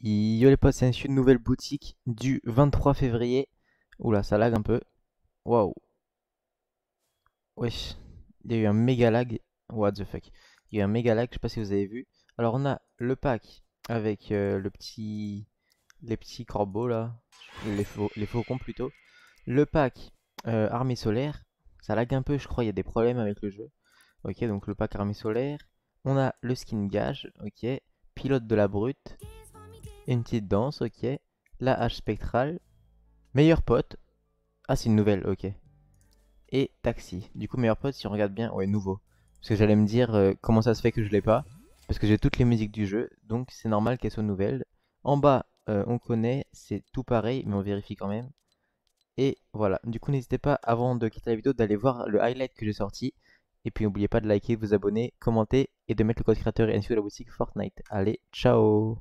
Yo les potes, c'est une nouvelle boutique du 23 février. Oula, ça lag un peu. Waouh. Wesh. Il y a eu un méga lag. What the fuck. Il y a eu un méga lag, je sais pas si vous avez vu. Alors on a le pack avec euh, le petit... Les petits corbeaux là. Les, faux... Les faucons plutôt. Le pack euh, armée solaire. Ça lag un peu, je crois, il y a des problèmes avec le jeu. Ok, donc le pack armée solaire. On a le skin gage, ok. Pilote de la brute une petite danse, ok. La hache spectrale. Meilleur pote. Ah, c'est une nouvelle, ok. Et taxi. Du coup, meilleur pote, si on regarde bien, ouais, nouveau. Parce que j'allais me dire euh, comment ça se fait que je l'ai pas. Parce que j'ai toutes les musiques du jeu, donc c'est normal qu'elles soient nouvelles. En bas, euh, on connaît, c'est tout pareil, mais on vérifie quand même. Et voilà, du coup n'hésitez pas avant de quitter la vidéo d'aller voir le highlight que j'ai sorti. Et puis n'oubliez pas de liker, de vous abonner, commenter et de mettre le code créateur et ensuite la boutique Fortnite. Allez, ciao